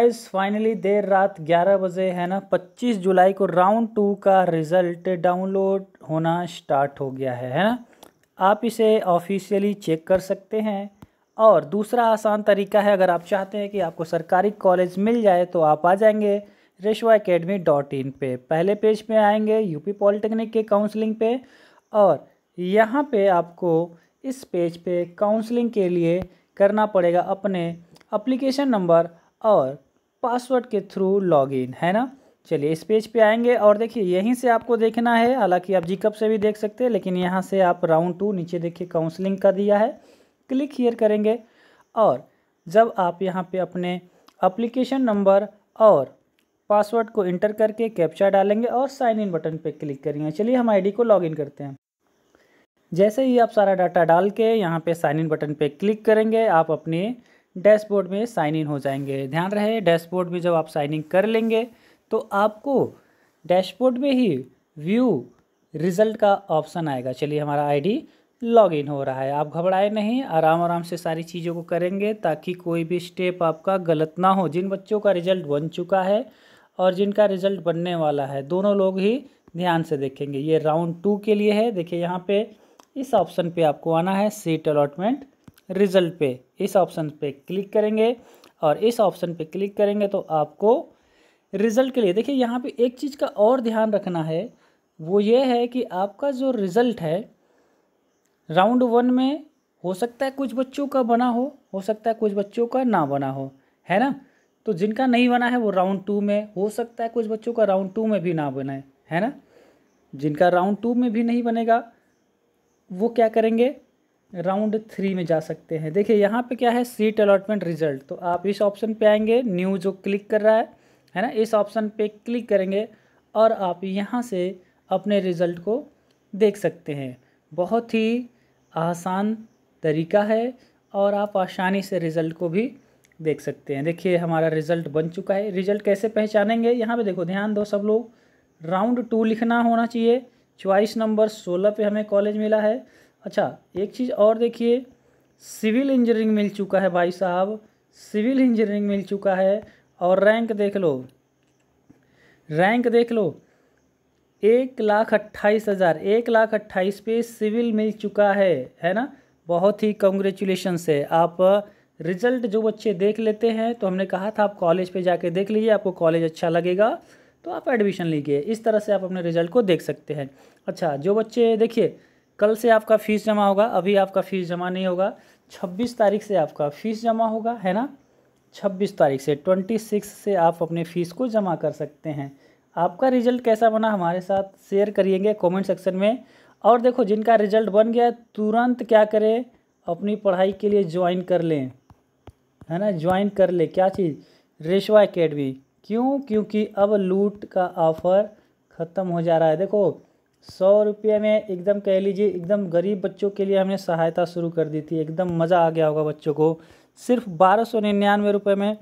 guys finally there रात 11 बजे है ना 25 जुलाई को राउंड टू का रिज़ल्ट डाउनलोड होना स्टार्ट हो गया है है ना आप इसे ऑफिशियली चेक कर सकते हैं और दूसरा आसान तरीका है अगर आप चाहते हैं कि आपको सरकारी कॉलेज मिल जाए तो आप आ जाएंगे रेशवा अकेडमी डॉट इन पर पहले पेज पे आएंगे यूपी पॉलिटेक्निक के काउंसलिंग पे और यहाँ पे आपको इस पेज पे काउंसलिंग के लिए करना पड़ेगा अपने अप्लीकेशन नंबर और पासवर्ड के थ्रू लॉगिन है ना चलिए इस पेज पे आएंगे और देखिए यहीं से आपको देखना है हालांकि आप जीकअप से भी देख सकते हैं लेकिन यहाँ से आप राउंड टू नीचे देखिए काउंसलिंग का दिया है क्लिक हीयर करेंगे और जब आप यहाँ पे अपने अप्लीकेशन नंबर और पासवर्ड को इंटर करके कैप्चा डालेंगे और साइन इन बटन पे क्लिक करेंगे चलिए हम आई को लॉग करते हैं जैसे ही आप सारा डाटा डाल के यहाँ पर साइन इन बटन पर क्लिक करेंगे आप अपने डैशबोर्ड में साइन इन हो जाएंगे ध्यान रहे डैशबोर्ड में जब आप साइन इन कर लेंगे तो आपको डैशबोर्ड में ही व्यू रिजल्ट का ऑप्शन आएगा चलिए हमारा आईडी लॉगिन हो रहा है आप घबराए नहीं आराम आराम से सारी चीज़ों को करेंगे ताकि कोई भी स्टेप आपका गलत ना हो जिन बच्चों का रिजल्ट बन चुका है और जिनका रिजल्ट बनने वाला है दोनों लोग ही ध्यान से देखेंगे ये राउंड टू के लिए है देखिए यहाँ पे इस ऑप्शन पे आपको आना है सीट अलॉटमेंट रिज़ल्ट पे इस ऑप्शन पे क्लिक करेंगे और इस ऑप्शन पे क्लिक करेंगे तो आपको रिज़ल्ट के लिए देखिए यहाँ पे एक चीज़ का और ध्यान रखना है वो ये है कि आपका जो रिज़ल्ट है राउंड वन में हो सकता है कुछ बच्चों का बना हो हो सकता है कुछ बच्चों का ना बना हो है ना तो जिनका नहीं बना है वो राउंड टू में हो सकता है कुछ बच्चों का राउंड टू में भी ना बनाए है ना जिनका राउंड टू में भी नहीं बनेगा वो क्या करेंगे राउंड थ्री में जा सकते हैं देखिए यहाँ पे क्या है सीट अलॉटमेंट रिजल्ट तो आप इस ऑप्शन पे आएंगे न्यू जो क्लिक कर रहा है है ना इस ऑप्शन पे क्लिक करेंगे और आप यहाँ से अपने रिज़ल्ट को देख सकते हैं बहुत ही आसान तरीका है और आप आसानी से रिज़ल्ट को भी देख सकते हैं देखिए हमारा रिज़ल्ट बन चुका है रिज़ल्ट कैसे पहचानेंगे यहाँ पर देखो ध्यान दो सब लोग राउंड टू लिखना होना चाहिए चॉइस नंबर सोलह पे हमें कॉलेज मिला है अच्छा एक चीज़ और देखिए सिविल इंजीनियरिंग मिल चुका है भाई साहब सिविल इंजीनियरिंग मिल चुका है और रैंक देख लो रैंक देख लो एक लाख अट्ठाईस हज़ार एक लाख अट्ठाईस पे सिविल मिल चुका है है ना बहुत ही कॉन्ग्रेचुलेशन है आप रिज़ल्ट जो बच्चे देख लेते हैं तो हमने कहा था आप कॉलेज पे जाके देख लीजिए आपको कॉलेज अच्छा लगेगा तो आप एडमिशन लीजिए इस तरह से आप अपने रिज़ल्ट को देख सकते हैं अच्छा जो बच्चे देखिए कल से आपका फीस जमा होगा अभी आपका फीस जमा नहीं होगा छब्बीस तारीख से आपका फीस जमा होगा है ना छब्बीस तारीख से ट्वेंटी सिक्स से आप अपने फ़ीस को जमा कर सकते हैं आपका रिजल्ट कैसा बना हमारे साथ शेयर करिएगा कमेंट सेक्शन में और देखो जिनका रिजल्ट बन गया तुरंत क्या करें अपनी पढ़ाई के लिए ज्वाइन कर लें है ना ज्वाइन कर ले क्या चीज़ रेशवा एकेडमी क्यों क्योंकि अब लूट का ऑफ़र ख़त्म हो जा रहा है देखो सौ रुपये में एकदम कह लीजिए एकदम गरीब बच्चों के लिए हमने सहायता शुरू कर दी थी एकदम मज़ा आ गया होगा बच्चों को सिर्फ बारह सौ निन्यानवे रुपये में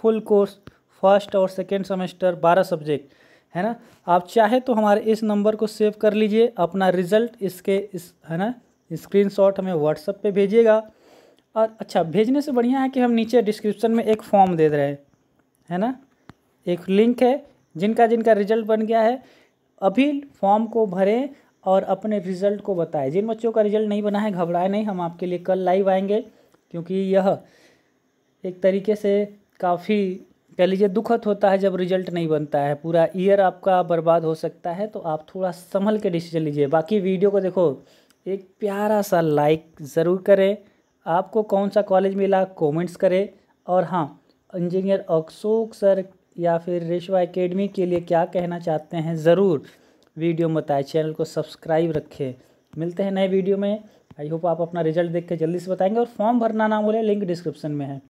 फुल कोर्स फर्स्ट और सेकेंड सेमेस्टर बारह सब्जेक्ट है ना आप चाहे तो हमारे इस नंबर को सेव कर लीजिए अपना रिज़ल्ट इसके इस है ना स्क्रीनशॉट हमें व्हाट्सएप पे भेजिएगा और अच्छा भेजने से बढ़िया है कि हम नीचे डिस्क्रिप्शन में एक फॉर्म दे रहे हैं है ना एक लिंक है जिनका जिनका रिजल्ट बन गया है अभी फॉर्म को भरें और अपने रिजल्ट को बताएं जिन बच्चों का रिजल्ट नहीं बना है घबराए नहीं हम आपके लिए कल लाइव आएंगे क्योंकि यह एक तरीके से काफ़ी कह लीजिए दुखद होता है जब रिजल्ट नहीं बनता है पूरा ईयर आपका बर्बाद हो सकता है तो आप थोड़ा संभल के डिसीजन लीजिए बाकी वीडियो को देखो एक प्यारा सा लाइक ज़रूर करें आपको कौन सा कॉलेज मिला कमेंट्स करें और हाँ इंजीनियर अशोक सर या फिर रेशवा एकेडमी के लिए क्या कहना चाहते हैं ज़रूर वीडियो में बताएं चैनल को सब्सक्राइब रखें मिलते हैं नए वीडियो में आई होप आप अपना रिजल्ट देख के जल्दी से बताएंगे और फॉर्म भरना ना भूलें लिंक डिस्क्रिप्शन में है